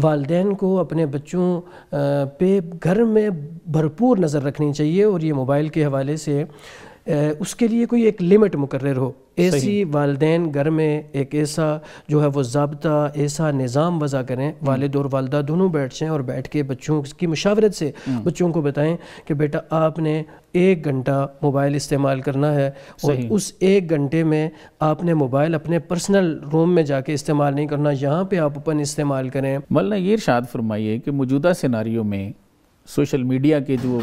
वालदेन को अपने बच्चों पे घर में भरपूर नज़र रखनी चाहिए और ये मोबाइल के हवाले से उसके लिए कोई एक लिमिट मुकर हो ऐसी वालदे घर में एक ऐसा जो है वो जबता ऐसा निज़ाम वज़ा करें हम्म। वालद और वालदा दोनों बैठ जाएँ और बैठ के बच्चों की मशावरत से हम्म। बच्चों को बताएं कि बेटा आपने एक घंटा मोबाइल इस्तेमाल करना है और उस एक घंटे में आपने मोबाइल अपने पर्सनल रूम में जाके इस्तेमाल नहीं करना यहाँ पे आप अपन इस्तेमाल करें मल्ला ये इर्शाद फरमाइए कि मौजूदा सिनारियों में सोशल मीडिया के जो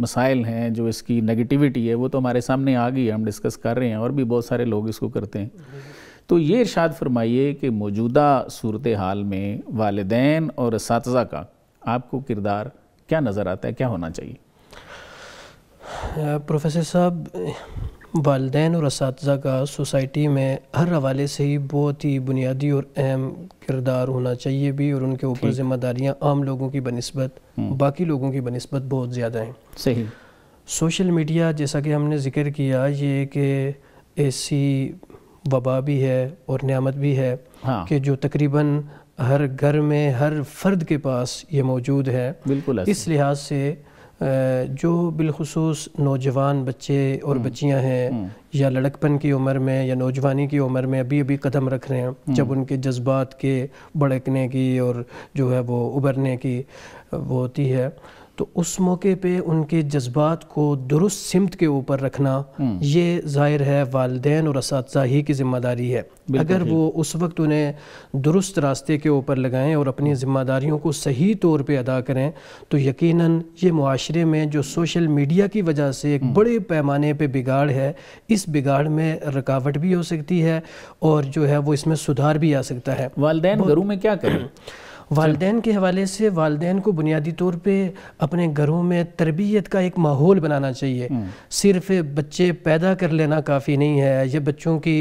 मसाइल हैं जो इसकी नेगेटिविटी है वो तो हमारे सामने आ गई है हम डिस्कस कर रहे हैं और भी बहुत सारे लोग इसको करते हैं तो ये इर्शाद फरमाइए कि मौजूदा सूरत हाल में वालदेन और इस का आपको किरदार क्या नज़र आता है क्या होना चाहिए प्रोफेसर साहब वालदेन और इस का सोसाइटी में हर हवाले से ही बहुत ही बुनियादी और अहम किरदार होना चाहिए भी और उनके ऊपर जिम्मेदारियाँ आम लोगों की बनस्बत हम्म। बाकी लोगों की बनस्बत बहुत ज़्यादा हैं सही सोशल मीडिया जैसा कि हमने जिक्र किया ये कि ऐसी वबा भी है और नियामत भी है हाँ। कि जो तकरीबन हर घर में हर फर्द के पास ये मौजूद है बिल्कुल इस लिहाज से जो बिलखसूस नौजवान बच्चे और हम्म। बच्चियां हैं हम्म। या लड़कपन की उम्र में या नौजवानी की उम्र में अभी अभी कदम रख रहे हैं हम्म। जब उनके जज्बात के भड़कने की और जो है वो उबरने की वो होती है तो उस मौके पे उनके जज्बात को दुरुस्त सिमत के ऊपर रखना हम्म। ये ज़ाहिर है वालदे और इस ही की ज़िम्मेदारी है अगर वो उस वक्त उन्हें दुरुस्त रास्ते के ऊपर लगाएं और अपनी ज़िम्मेदारियों को सही तौर पे अदा करें तो यकीनन ये माशरे में जो सोशल मीडिया की वजह से एक हम्म। बड़े पैमाने पे बिगाड़ है इस बिगाड़ में रुकावट भी हो सकती है और जो है वो इसमें सुधार भी आ सकता है वालदे घरों में क्या करें वालदेन के हवाले से वालदे को बुनियादी तौर पर अपने घरों में तरबियत का एक माहौल बनाना चाहिए हम्म। सिर्फ बच्चे पैदा कर लेना काफ़ी नहीं है या बच्चों की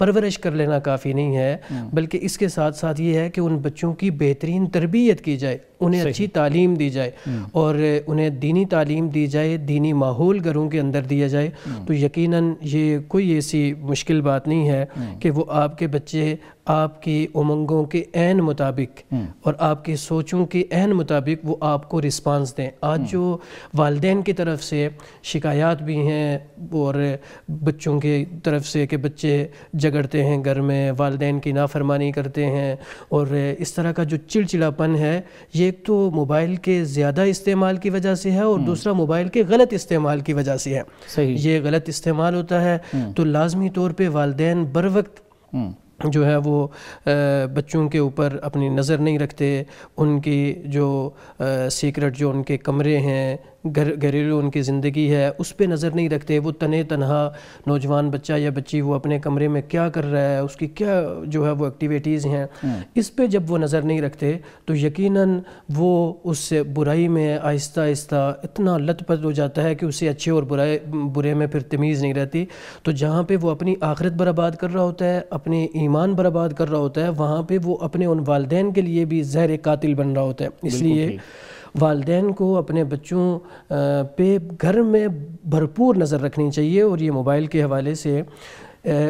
परवरिश कर लेना काफ़ी नहीं है हम्म। बल्कि इसके साथ साथ ये है कि उन बच्चों की बेहतरीन तरबियत की जाए उन्हें अच्छी तालीम दी जाए हम्म। और उन्हें दीनी तालीम दी जाए दीनी माहौल घरों के अंदर दिया जाए हम्म। तो यकीनन ये कोई ऐसी मुश्किल बात नहीं है कि वो आपके बच्चे आपकी उमंगों के एन मुताबिक और आपकी सोचों के एन मुताबिक वो आपको रिस्पांस दें आज जो वालदे की तरफ से शिकायत भी हैं और बच्चों के तरफ से कि बच्चे झगड़ते हैं घर में वालदेन की नाफरमानी करते हैं और इस तरह का जो चिड़चिड़ापन है ये एक तो मोबाइल के ज़्यादा इस्तेमाल की वजह से है और हम्म। दूसरा मोबाइल के गलत इस्तेमाल की वजह से है सही ये गलत इस्तेमाल होता है हम्म। तो लाजमी तौर पर वालदे बर वक्त हम्म। जो है वो बच्चों के ऊपर अपनी नज़र नहीं रखते उनकी जो सीक्रेट जो उनके कमरे हैं घर घरेलू उनकी ज़िंदगी है उस पर नज़र नहीं रखते वो तने तनहा नौजवान बच्चा या बच्ची वो अपने कमरे में क्या कर रहा है उसकी क्या जो है वो एक्टिविटीज़ हैं हम्म। इस पर जब वो नज़र नहीं रखते तो यकीन वो उस बुराई में आहिस्ता आहिस्ता इतना लत पत हो जाता है कि उसे अच्छे और बुराए बुरे में फिर तमीज़ नहीं रहती तो जहाँ पर वो अपनी आखिरत बर्बाद कर रहा होता है अपने ईमान बर्बाद कर रहा होता है वहाँ पर वो अपने उन वालदेन के लिए भी जहर कतिल बन रहा होता है इसलिए वालदेन को अपने बच्चों पे घर में भरपूर नज़र रखनी चाहिए और ये मोबाइल के हवाले से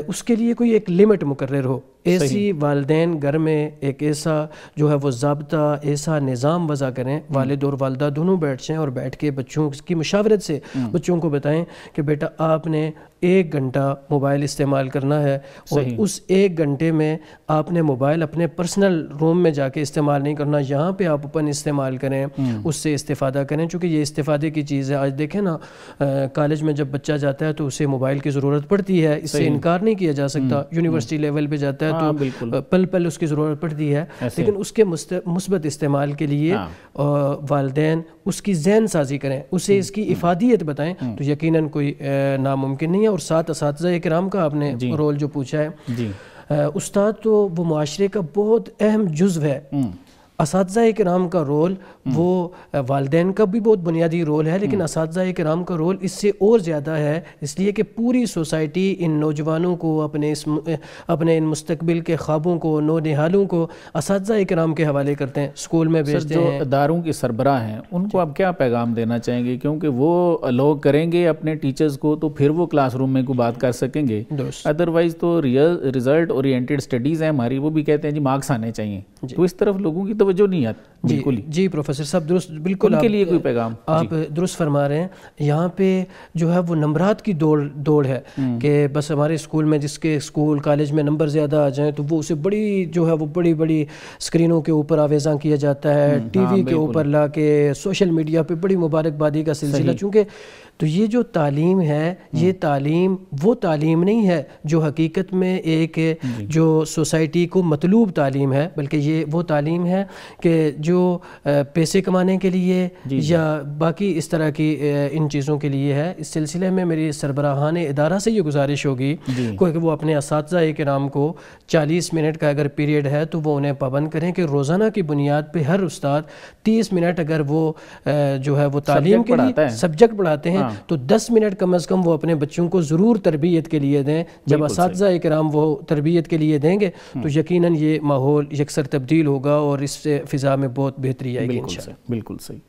उसके लिए कोई एक लिमिट मुकर हो ऐसी वालदेन घर में एक ऐसा जो है वो जबता ऐसा निज़ाम वज़ा करें हम्म। वालद और वालदा दोनों बैठ जाएँ और बैठ के बच्चों की मशावरत से हम्म। बच्चों को बताएं कि बेटा आपने एक घंटा मोबाइल इस्तेमाल करना है और उस एक घंटे में आपने मोबाइल अपने पर्सनल रूम में जाके इस्तेमाल नहीं करना यहाँ पे आप अपन इस्तेमाल करें हम्म। उससे इस्तेफादा करें चूँकि ये इस्तेफादे की चीज़ है आज देखें ना कॉलेज में जब बच्चा जाता है तो उसे मोबाइल की ज़रूरत पड़ती है इससे इनकार नहीं किया जा सकता यूनिवर्सिटी लेवल पर जाता है है हाँ, तो पल पल उसकी ज़रूरत पड़ती है लेकिन उसके मुस्बत इस्तेमाल के लिए हाँ। वालदे उसकी जहन साजी करें उसे हम्म, इसकी हम्म। इफादियत बताएं हम्म। तो यकीन कोई नामुमकिन नहीं है और साथ इस कराम का आपने रोल जो पूछा है उस्ताद तो वो माशरे का बहुत अहम जुज्व है इस कराम का रोल हम्म। वो वालदेन का भी बहुत बुनियादी रोल है लेकिन हम्म। इस कराम का रोल इससे और ज़्यादा है इसलिए कि पूरी सोसाइटी इन नौजवानों को अपने इस अपने इन मुस्तबिल के ख्वाबों को नो नहालों को इस कराम के हवाले करते हैं स्कूल में भेजते हैं इदारों के सरबरा हैं उनको आप क्या पैगाम देना चाहेंगे क्योंकि वो अलोक करेंगे अपने टीचर्स को तो फिर वो क्लासरूम में को बात कर सकेंगे अदरवाइज तो रियल रिजल्ट ओरिएंटेड स्टडीज़ हैं हमारी वो भी कहते हैं जी मार्क्स आने चाहिए तो इस तरफ लोगों की तवज्जो नहीं आती बिल्कुल जी प्रोफेसर बसर साहब दुरुस्त बिल्कुल उनके लिए कोई पैगाम आप दुरुस्त फरमा रहे हैं यहाँ पे जो है वो नंबरात की दौड़ दौड़ है हम्म। कि बस हमारे स्कूल में जिसके स्कूल कॉलेज में नंबर ज़्यादा आ जाएँ तो वो उसे बड़ी जो है वो बड़ी बड़ी स्क्रीनों के ऊपर आवेजा किया जाता है हम्म। टी वी हाँ, के ऊपर ला के सोशल मीडिया पर बड़ी मुबारकबादी का सिलसिला चूँकि तो ये जो तालीम है ये हम्म। तालीम वो तालीम नहीं है जो हकीकत में एक जो सोसाइटी को मतलूब तालीम है बल्कि ये वो तालीम है कि जो पे पैसे कमाने के लिए या बाकी इस तरह की इन चीज़ों के लिए है इस सिलसिले में मेरी सरबराहान इदारा से ये गुजारिश होगी कि वो अपने इस कराम को चालीस मिनट का अगर पीरियड है तो वो उन्हें पाबंद करें कि रोज़ाना की बुनियाद पर हर उस्ताद तीस मिनट अगर वो जो है वो तालीम के लिए सब्जेक्ट पढ़ाते हैं हाँ। तो दस मिनट कम अज़ कम वो अपने बच्चों को ज़रूर तरबियत के लिए दें जब इस कराम वो तरबियत के लिए देंगे तो हम्म। यकीन ये माहौल यकसर तब्दील होगा और इससे फ़िज़ा में बहुत बेहतरी आएगी बिल्कुल सही बिल्कुल सही